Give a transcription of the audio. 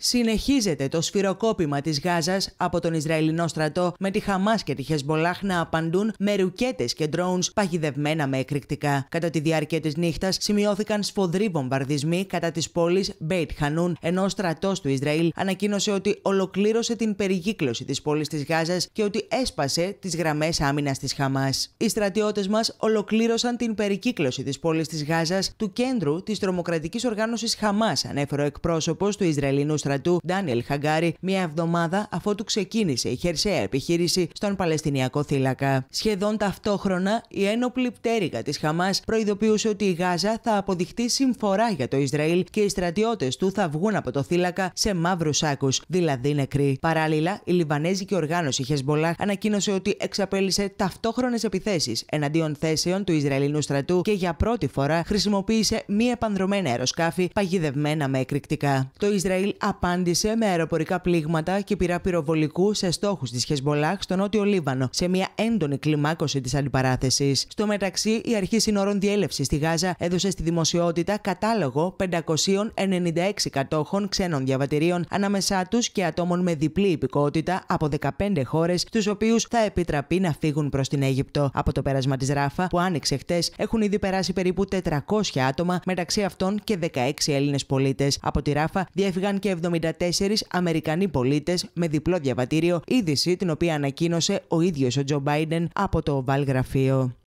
Συνεχίζεται το σφυροκόπημα της γάζας από τον Ισραηλινό στρατό με τη Χαμάς και τη Χεσμολάχ να απαντούν με ρουκέτες και ντρόουν παγιδευμένα με εκρηκτικά. Κατά τη διάρκεια της νύχτας, σημειώθηκαν σφοδροί βομβαρδισμοί κατά της πόλης Μπέιτ Χανούν, ενώ ο στρατός του Ισραήλ ανακοίνωσε ότι ολοκλήρωσε την περιγύκλωση της πόλης της γάζας και ότι έσπασε τις γραμμές άμυνας της Χαμάς. Οι στρατιώτες μας ολοκλήρωσαν την περικύκλωση της πόλης της γάζας, του κέντρου της τρομοκρατικής οργάνωσης χαμάς ανέφερε ο του Ισραηλινού στρατού στρατού Ντάνιελ μία εβδομάδα αφού του ξεκίνησε η χερσαία επιχείρηση στον Παλαιστινιακό θύλακα. Σχεδόν ταυτόχρονα, η ένοπλη πτέρυγα της Χαμάς προειδοποιούσε ότι η Γάζα θα αποδειχτεί συμφορά για το Ισραήλ και οι στρατιώτες του θα βγουν από το θύλακα σε μαύρους άκου, δηλαδή νεκροί. Παράλληλα, η Λιβανέζικη οργάνωση Χεσμολά ανακοίνωσε ότι εξαπέλυσε ταυτόχρονες επιθέσεις εναντίον θέσεων του Ισραηλινού στρατού και για πρώτη φορά χρησιμοποίησε μη επανδρομένα αεροσκάφη παγιδευμένα με εκρηκτικά. Το Ισραήλ απάντησε με αεροπορικά πλήγματα και πειρά πυροβολικού σε στόχους της Χεσμολάχ στο νότιο Λίβανο, σε μια έντονη κλιμάκωση της αντιπαράθεσης. Στο μεταξύ, η αρχή συνόρων διέλευσης στη Γάζα έδωσε στη δημοσιότητα κατάλογο 596 κατόχων ξένων διαβατηρίων, ανάμεσά τους και ατόμων με διπλή υπηκότητα από 15 χώρες, τους οποίους θα επιτραπεί να φύγουν προς την Αίγυπτο. Από το πέρασμα της Ράφα, που άνοιξε χτες, έχουν ήδη περάσει περίπου 400 άτομα, μεταξύ αυτών και 16 Έλληνες πολίτες. Από τη Ράφα διέφυγαν και 74 Αμερικανοί πολίτες με διπλό διαβατήριο, είδηση την οποία ανακοίνωσε ο ίδιος ο Τζο Μπάιντεν από το Βαλγραφείο.